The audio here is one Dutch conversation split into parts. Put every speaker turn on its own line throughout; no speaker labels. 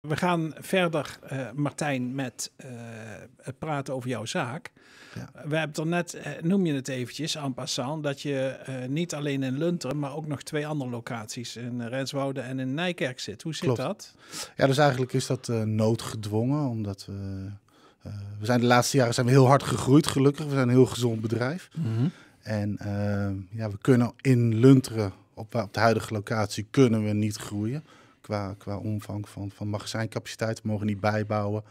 We gaan verder, eh, Martijn, met eh, het praten over jouw zaak. Ja. We hebben er net, eh, noem je het eventjes, en passant, dat je niet alleen in Lunteren, maar ook nog twee andere locaties in Renswoude en in Nijkerk zit. Hoe zit dat?
Ja, dus eigenlijk is dat noodgedwongen, omdat we, we zijn de laatste jaren zijn we heel hard gegroeid, gelukkig. We zijn een heel gezond bedrijf. Mhm. En ja, we kunnen in Lunteren, op, op de huidige locatie, kunnen we niet groeien qua, qua omvang van, van magazijncapaciteit. We mogen niet bijbouwen.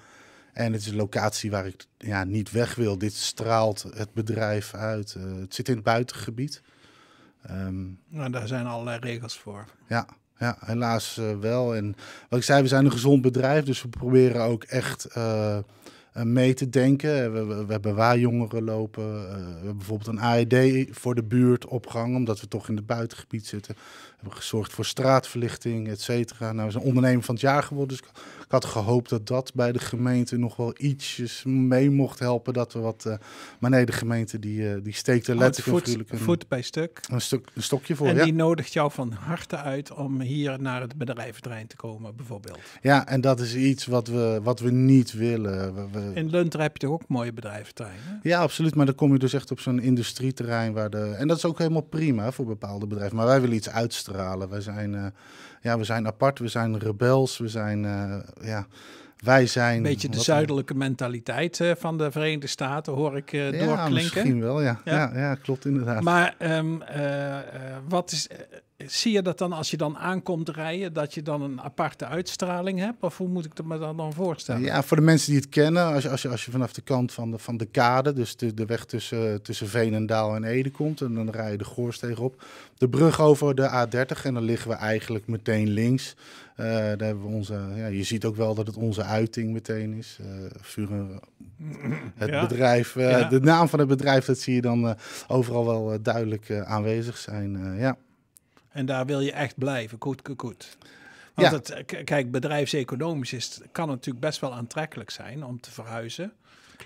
En het is een locatie waar ik ja, niet weg wil. Dit straalt het bedrijf uit. Eh, het zit in het buitengebied. Um,
nou, daar zijn allerlei regels voor.
Ja, ja helaas eh, wel. En wat ik zei, we zijn een gezond bedrijf. Dus we proberen ook echt eh, eh, mee te denken. Eh, we, we, hebben waar-jongeren lopen. Eh, we hebben bijvoorbeeld een AED voor de buurt opgehangen, omdat we toch in het buitengebied zitten. We hebben gezorgd voor straatverlichting, et cetera. Nou, we zijn ondernemer van het jaar geworden, dus ik had gehoopt dat dat bij de gemeente nog wel ietsjes mee mocht helpen. Dat we wat, maar nee, de gemeente die, uh, die steekt er letterlijk voet, een, voet bij stuk. Een, stuk, een stokje voor, En die
nodigt jou van harte uit om hier naar het bedrijventerrein te komen, bijvoorbeeld.
Ja, en dat is iets wat we, wat we niet willen. we eh,
In Lunter heb je toch ook mooie bedrijventerreinen?
Ja, absoluut. Maar dan kom je dus echt op zo'n industrieterrein. Waar de, en dat is ook helemaal prima voor bepaalde bedrijven. Maar wij willen iets uitstralen. Wij zijn, eh, ja, we zijn apart, we zijn rebels, we zijn... Eh, ja, wij zijn... Een beetje de zuidelijke
mentaliteit van de Verenigde Staten hoor ik uh, ja, doorklinken. misschien wel, ja. Ja. ja. klopt inderdaad. Maar ehm, wat is zie je dat dan als je dan aankomt rijden, dat je dan een aparte uitstraling hebt? Of hoe moet ik dat me dan, dan voorstellen?
Ja, voor de mensen die het kennen, als je, als je, als je vanaf de kant van de, van de kade, dus de, de weg tussen, tussen Veenendaal en Ede komt, en dan rij je de Goorsteeg op, de brug over de A30 en dan liggen we eigenlijk meteen links. Eh, daar hebben we onze, ja, je ziet ook wel dat het onze uiting meteen is. Uh, eh, Vuren, het bedrijf, eh, de naam van het bedrijf, dat zie je dan overal wel duidelijk aanwezig zijn. ja.
En daar wil je echt blijven. Goed, goed, goed. Want het, kijk, bedrijfseconomisch is, kan het natuurlijk best wel aantrekkelijk zijn om te verhuizen.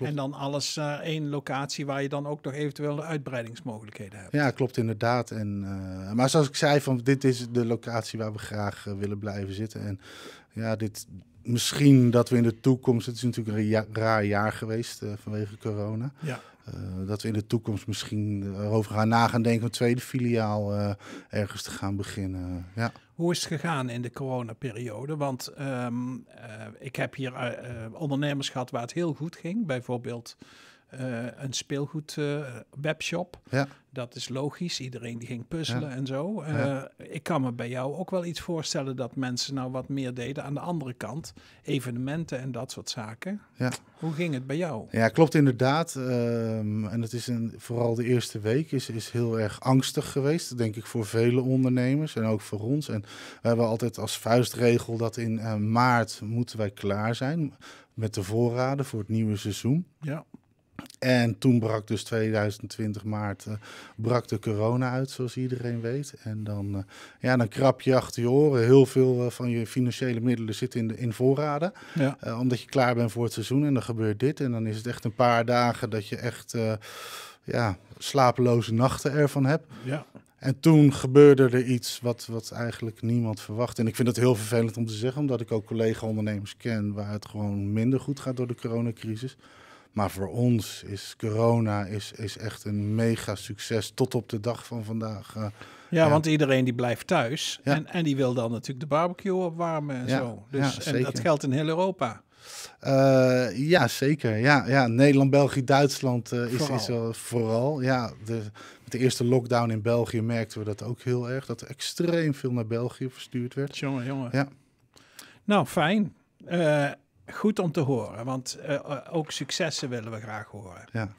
En dan alles naar eh, één locatie waar je dan ook nog eventueel de uitbreidingsmogelijkheden
hebt. Ja, klopt inderdaad. En, eh, maar zoals ik zei, van, dit is de locatie waar we graag eh, willen blijven zitten. En ja, dit, misschien dat we in de toekomst, het is natuurlijk een raar jaar geweest eh, vanwege corona. Ja. Eh, dat we in de toekomst misschien over gaan na gaan denken om een tweede filiaal eh, ergens te gaan beginnen. Ja.
Hoe is het gegaan in de coronaperiode? Want ehm, ik heb hier ondernemers gehad waar het heel goed ging. Bijvoorbeeld eh, een speelgoed eh, webshop. Ja. Dat is logisch. Iedereen die ging puzzelen en zo. Eh, ik kan me bij jou ook wel iets voorstellen dat mensen nou wat meer deden. Aan de andere kant, evenementen en dat soort zaken. Ja. Hoe ging het bij jou?
Ja, klopt inderdaad. Ehm, en het is een, vooral de eerste week is, is heel erg angstig geweest, denk ik, voor vele ondernemers en ook voor ons. En we hebben altijd als vuistregel dat in maart moeten wij klaar zijn met de voorraden voor het nieuwe seizoen. Ja. En toen brak dus 2020 maart, eh, brak de corona uit, zoals iedereen weet. En dan, eh, ja, dan krap je achter je oren. Heel veel eh, van je financiële middelen zitten in, de, in voorraden. Ja. omdat je klaar bent voor het seizoen en dan gebeurt dit. En dan is het echt een paar dagen dat je echt ja, slapeloze nachten ervan hebt. Ja. En toen gebeurde er iets wat, wat eigenlijk niemand verwacht. En ik vind het heel vervelend om te zeggen, omdat ik ook collega-ondernemers ken waar het gewoon minder goed gaat door de coronacrisis. Maar voor ons is corona is, is echt een mega succes tot op de dag van vandaag. Eh. ja, want
iedereen die blijft thuis en, en die wil dan natuurlijk de barbecue opwarmen en ja, zo. Dus, en dat geldt in heel Europa.
Uh, ja, zeker. Ja, ja. Nederland, België, Duitsland eh, is, vooral. is vooral. Ja, de, met de eerste lockdown in België merkten we dat ook heel erg. Dat er extreem veel naar België verstuurd werd. Jongen, jongen. Ja.
Nou, fijn goed om te horen, want uh, ook successen willen we graag horen.
Ja.